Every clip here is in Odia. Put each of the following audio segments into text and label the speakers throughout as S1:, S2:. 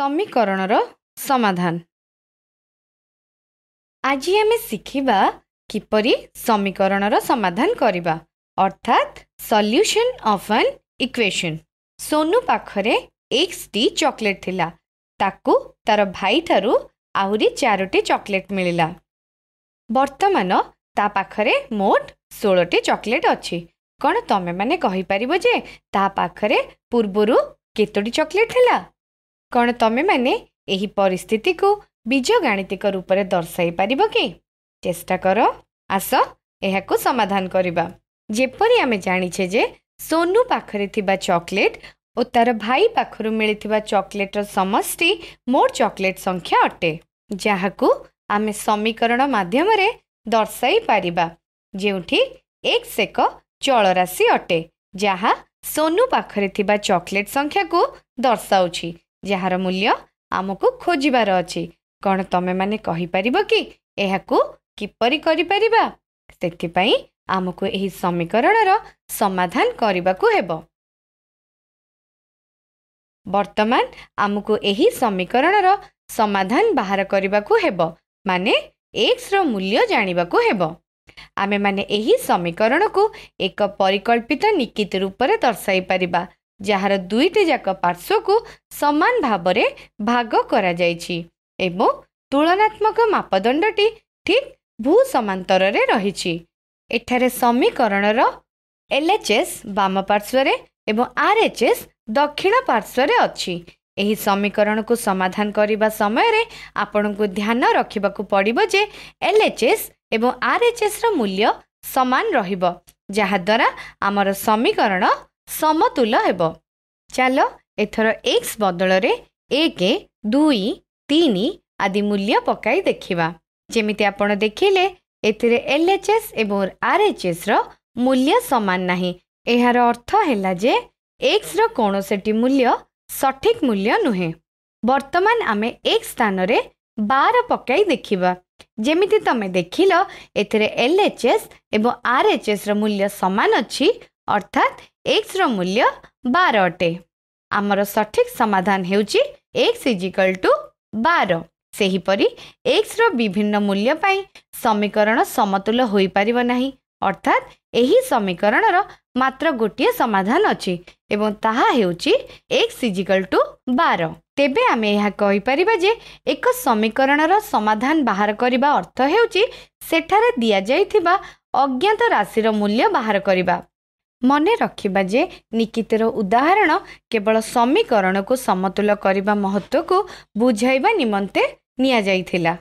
S1: ସମୀକରଣର ସମାଧାନ ଆଜି ଆମେ ଶିଖିବା କିପରି ସମୀକରଣର ସମାଧାନ କରିବା ଅର୍ଥାତ୍ solution of an equation Sonu ପାଖରେ ଏକ୍ସଟି ଚକୋଲେଟ୍ ଥିଲା ତାକୁ ତା'ର ଭାଇଠାରୁ ଆହୁରି ଚାରୋଟି ଚକୋଲେଟ୍ ମିଳିଲା ବର୍ତ୍ତମାନ ତା ପାଖରେ ମୋଟ ଷୋହଳଟି ଚକୋଲେଟ୍ ଅଛି କ'ଣ ତମେମାନେ କହିପାରିବ ଯେ ତା ପାଖରେ ପୂର୍ବରୁ କେତୋଟି ଚକୋଲେଟ୍ ଥିଲା କ'ଣ ତମେମାନେ ଏହି ପରିସ୍ଥିତିକୁ ବିଜ ଗାଣିତିକ ରୂପରେ ଦର୍ଶାଇ ପାରିବ କି ଚେଷ୍ଟା କର ଆସ ଏହାକୁ ସମାଧାନ କରିବା ଯେପରି ଆମେ ଜାଣିଛେ ଯେ ସୋନୁ ପାଖରେ ଥିବା ଚକୋଲେଟ୍ ଓ ତାର ଭାଇ ପାଖରୁ ମିଳିଥିବା ଚକୋଲେଟ୍ର ସମଷ୍ଟି ମୋର ଚକୋଲେଟ୍ ସଂଖ୍ୟା ଅଟେ ଯାହାକୁ ଆମେ ସମୀକରଣ ମାଧ୍ୟମରେ ଦର୍ଶାଇ ପାରିବା ଯେଉଁଠି ଏକ୍ସ ଏକ ଚଳରାଶି ଅଟେ ଯାହା ସୋନୁ ପାଖରେ ଥିବା ଚକୋଲେଟ୍ ସଂଖ୍ୟାକୁ ଦର୍ଶାଉଛି ଯାହାର ମୂଲ୍ୟ ଆମକୁ ଖୋଜିବାର ଅଛି କ'ଣ ତମେମାନେ କହିପାରିବ କି ଏହାକୁ କିପରି କରିପାରିବା ସେଥିପାଇଁ ଆମକୁ ଏହି ସମୀକରଣର ସମାଧାନ କରିବାକୁ ହେବ ବର୍ତ୍ତମାନ ଆମକୁ ଏହି ସମୀକରଣର ସମାଧାନ ବାହାର କରିବାକୁ ହେବ ମାନେ ଏକ୍ସର ମୂଲ୍ୟ ଜାଣିବାକୁ ହେବ ଆମେମାନେ ଏହି ସମୀକରଣକୁ ଏକ ପରିକଳ୍ପିତ ନିକିତ ରୂପରେ ଦର୍ଶାଇ ପାରିବା ଯାହାର ଦୁଇଟି ଯାକ ପାର୍ଶ୍ୱକୁ ସମାନ ଭାବରେ ଭାଗ କରାଯାଇଛି ଏବଂ ତୁଳନାତ୍ମକ ମାପଦଣ୍ଡଟି ଠିକ୍ ଭୂ ସମାନ୍ତରରେ ରହିଛି ଏଠାରେ ସମୀକରଣର ଏଲ୍ଏଚ୍ଏସ୍ ବାମ ପାର୍ଶ୍ୱରେ ଏବଂ ଆର୍ ଏଚ୍ ଏସ୍ ଦକ୍ଷିଣ ପାର୍ଶ୍ୱରେ ଅଛି ଏହି ସମୀକରଣକୁ ସମାଧାନ କରିବା ସମୟରେ ଆପଣଙ୍କୁ ଧ୍ୟାନ ରଖିବାକୁ ପଡ଼ିବ ଯେ ଏଲ୍ ଏଚ୍ ଏସ୍ ଏବଂ ଆର୍ ଏଚ୍ ଏସ୍ର ମୂଲ୍ୟ ସମାନ ରହିବ ଯାହାଦ୍ୱାରା ଆମର ସମୀକରଣ ସମତୁଲ ହେବ ଚାଲ ଏଥର ଏକ୍ସ ବଦଳରେ ଏକ ଦୁଇ ତିନି ଆଦି ମୂଲ୍ୟ ପକାଇ ଦେଖିବା ଯେମିତି ଆପଣ ଦେଖିଲେ ଏଥିରେ ଏଲ୍ଏଚ୍ଏସ୍ ଏବଂ ଆର୍ଏଚ୍ଏସ୍ର ମୂଲ୍ୟ ସମାନ ନାହିଁ ଏହାର ଅର୍ଥ ହେଲା ଯେ ଏକ୍ସର କୌଣସିଟି ମୂଲ୍ୟ ସଠିକ୍ ମୂଲ୍ୟ ନୁହେଁ ବର୍ତ୍ତମାନ ଆମେ ଏକ୍ ସ୍ଥାନରେ ବାର ପକାଇ ଦେଖିବା ଯେମିତି ତମେ ଦେଖିଲ ଏଥିରେ ଏଲ୍ଏଚ୍ଏସ୍ ଏବଂ ଆର୍ଏଚ୍ଏସ୍ର ମୂଲ୍ୟ ସମାନ ଅଛି ଅର୍ଥାତ୍ ଏକ୍ସର ମୂଲ୍ୟ ବାର ଅଟେ ଆମର ସଠିକ୍ ସମାଧାନ ହେଉଛି ଏକ୍ସ ଇଜିକାଲ୍ ଟୁ ବାର ସେହିପରି ଏକ୍ସର ବିଭିନ୍ନ ମୂଲ୍ୟ ପାଇଁ ସମୀକରଣ ସମତୁଲ ହୋଇପାରିବ ନାହିଁ ଅର୍ଥାତ୍ ଏହି ସମୀକରଣର ମାତ୍ର ଗୋଟିଏ ସମାଧାନ ଅଛି ଏବଂ ତାହା ହେଉଛି ଏକ୍ସ ଇଜିକାଲ୍ ଟୁ ବାର ତେବେ ଆମେ ଏହା କହିପାରିବା ଯେ ଏକ ସମୀକରଣର ସମାଧାନ ବାହାର କରିବା ଅର୍ଥ ହେଉଛି ସେଠାରେ ଦିଆଯାଇଥିବା ଅଜ୍ଞାତ ରାଶିର ମୂଲ୍ୟ ବାହାର କରିବା ମନେ ରଖିବା ଯେ ନିକିତିର ଉଦାହରଣ କେବଳ ସମୀକରଣକୁ ସମତୁଲ କରିବା ମହତ୍ଵକୁ ବୁଝାଇବା ନିମନ୍ତେ ନିଆଯାଇଥିଲା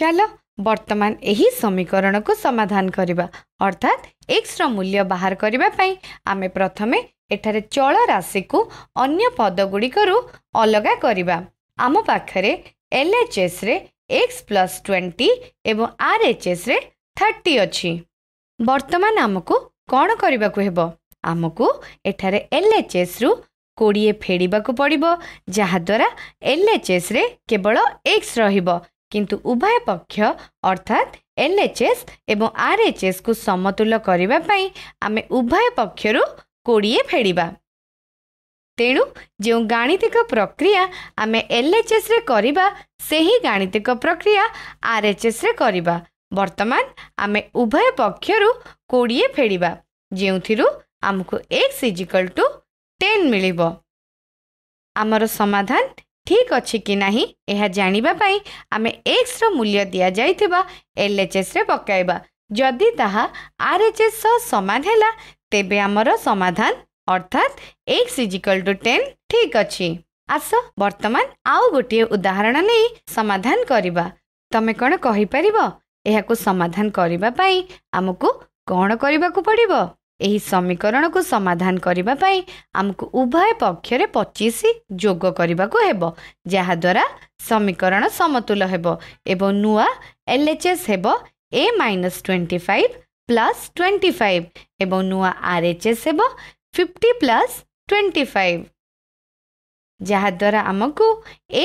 S1: ଚାଲ ବର୍ତ୍ତମାନ ଏହି ସମୀକରଣକୁ ସମାଧାନ କରିବା ଅର୍ଥାତ୍ ଏକ୍ସର ମୂଲ୍ୟ ବାହାର କରିବା ପାଇଁ ଆମେ ପ୍ରଥମେ ଏଠାରେ ଚଳ ରାଶିକୁ ଅନ୍ୟ ପଦ ଗୁଡ଼ିକରୁ ଅଲଗା କରିବା ଆମ ପାଖରେ ଏଲ୍ଏଚ୍ଏସ୍ରେ ଏକ୍ସ ପ୍ଲସ୍ ଟ୍ୱେଣ୍ଟି ଏବଂ ଆର୍ ଆର୍ଏଚ୍ଏସ୍ରେ ଥାର୍ଟି ଅଛି ବର୍ତ୍ତମାନ ଆମକୁ କ'ଣ କରିବାକୁ ହେବ ଆମକୁ ଏଠାରେ ଏଲ୍ଏଚ୍ଏସ୍ରୁ କୋଡ଼ିଏ ଫେଡ଼ିବାକୁ ପଡ଼ିବ ଯାହାଦ୍ୱାରା ଏଲ୍ଏଚ୍ଏସ୍ରେ କେବଳ ଏକ୍ସ ରହିବ କିନ୍ତୁ ଉଭୟ ପକ୍ଷ ଅର୍ଥାତ୍ ଏଲ୍ଏଚ୍ଏସ୍ ଏବଂ ଆର୍ ଏଚ୍ ଏସ୍କୁ ସମତୁଲ କରିବା ପାଇଁ ଆମେ ଉଭୟ ପକ୍ଷରୁ କୋଡ଼ିଏ ଫେଡ଼ିବା ତେଣୁ ଯେଉଁ ଗାଣିତିକ ପ୍ରକ୍ରିୟା ଆମେ ଏଲ୍ଏଚ୍ଏସ୍ରେ କରିବା ସେହି ଗାଣିତିକ ପ୍ରକ୍ରିୟା ଆର୍ଏଚ୍ଏସ୍ରେ କରିବା ବର୍ତ୍ତମାନ ଆମେ ଉଭୟ ପକ୍ଷରୁ କୋଡ଼ିଏ ଫେଡ଼ିବା ଯେଉଁଥିରୁ ଆମକୁ ଏକ୍ସ ଇଜିକାଲ୍ ଟୁ ଟେନ୍ ମିଳିବ ଆମର ସମାଧାନ ଠିକ୍ ଅଛି କି ନାହିଁ ଏହା ଜାଣିବା ପାଇଁ ଆମେ ଏକ୍ସର ମୂଲ୍ୟ ଦିଆଯାଇଥିବା ଏଲ୍ଏଚ୍ଏସ୍ରେ ପକାଇବା ଯଦି ତାହା ଆର୍ ଏଚ୍ ଏସ୍ ସହ ସମାନ ହେଲା ତେବେ ଆମର ସମାଧାନ ଅର୍ଥାତ୍ ଏକ୍ସ ଇଜିକାଲ୍ ଟୁ ଟେନ୍ ଠିକ୍ ଅଛି ଆସ ବର୍ତ୍ତମାନ ଆଉ ଗୋଟିଏ ଉଦାହରଣ ନେଇ ସମାଧାନ କରିବା ତମେ କ'ଣ କହିପାରିବ ଏହାକୁ ସମାଧାନ କରିବା ପାଇଁ ଆମକୁ କ'ଣ କରିବାକୁ ପଡ଼ିବ ଏହି ସମୀକରଣକୁ ସମାଧାନ କରିବା ପାଇଁ ଆମକୁ ଉଭୟ ପକ୍ଷରେ ପଚିଶ ଯୋଗ କରିବାକୁ ହେବ ଯାହାଦ୍ୱାରା ସମୀକରଣ ସମତୁଲ ହେବ ଏବଂ ନୂଆ ଏଲ୍ ଏଚ୍ ଏସ୍ ହେବ A minus twenty five plus twenty five ଏବଂ ନୂଆ ଆର୍ ଏଚ୍ ଏସ୍ ହେବ ଫିଫ୍ଟି ପ୍ଲସ୍ ଟ୍ୱେଣ୍ଟି ଫାଇଭ୍ ଯାହାଦ୍ୱାରା ଆମକୁ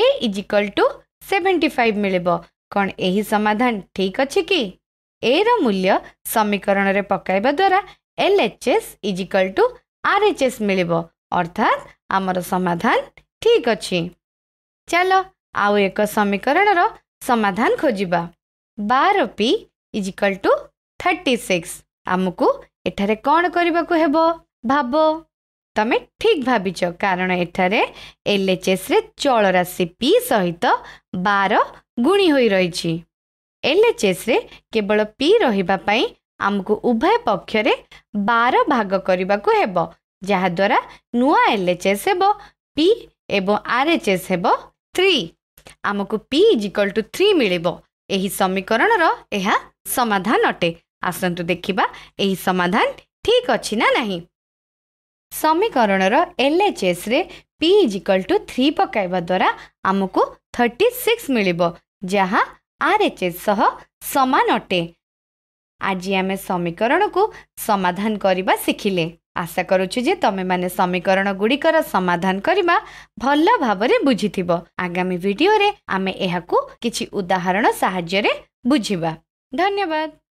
S1: A is equal to seventy five ମିଳିବ କ'ଣ ଏହି ସମାଧାନ ଠିକ୍ ଅଛି କି ଏର ମୂଲ୍ୟ ସମୀକରଣରେ ପକାଇବା ଦ୍ୱାରା L H S is equal to R H S ମିଳିବ ଅର୍ଥାତ୍ ଆମର ସମାଧାନ ଠିକ୍ ଅଛି ଚାଲ ଆଉ ଏକ ସମୀକରଣର ସମାଧାନ ଖୋଜିବା ବାର P is equal to thirty six ଆମକୁ ଏଠାରେ କ'ଣ କରିବାକୁ ହେବ ଭାବ ତମେ ଠିକ୍ ଭାବିଛ କାରଣ ଏଠାରେ ଏଲ୍ଏଚ୍ଏସ୍ରେ ଚଳରାଶି ପି ସହିତ ବାର ଗୁଣି ହୋଇ ରହିଛି ଏଲ୍ଏଚ୍ଏସ୍ରେ କେବଳ ପି ରହିବା ପାଇଁ ଆମକୁ ଉଭୟ ପକ୍ଷରେ ବାର ଭାଗ କରିବାକୁ ହେବ ଯାହାଦ୍ୱାରା ନୂଆ ଏଲ୍ଏଚ୍ଏସ୍ ହେବ ପି ଏବଂ ଆର୍ ଏଚ୍ ଏସ୍ ହେବ ଥ୍ରୀ ଆମକୁ ପି ଇଜିକଲ୍ ଟୁ ଥ୍ରୀ ମିଳିବ ଏହି ସମୀକରଣର ଏହା ସମାଧାନ ଅଟେ ଆସନ୍ତୁ ଦେଖିବା ଏହି ସମାଧାନ ଠିକ୍ ଅଛି ନା ନାହିଁ ସମୀକରଣର ଏଲ୍ଏଚ୍ଏସ୍ରେ ପି ଇଜିକଲ୍ ଟୁ ଥ୍ରୀ ପକାଇବା ଦ୍ୱାରା ଆମକୁ ଥର୍ଟି ସିକ୍ସ ମିଳିବ ଯାହା ଆର୍ ଏଚ୍ ଏସ୍ ସହ ସମାନ ଅଟେ ଆଜି ଆମେ ସମୀକରଣକୁ ସମାଧାନ କରିବା ଶିଖିଲେ ଆଶା କରୁଛୁ ଯେ ତମେମାନେ ସମୀକରଣ ଗୁଡ଼ିକର ସମାଧାନ କରିବା ଭଲ ଭାବରେ ବୁଝିଥିବ ଆଗାମୀ ଭିଡ଼ିଓରେ ଆମେ ଏହାକୁ କିଛି ଉଦାହରଣ ସାହାଯ୍ୟରେ ବୁଝିବା ଧନ୍ୟବାଦ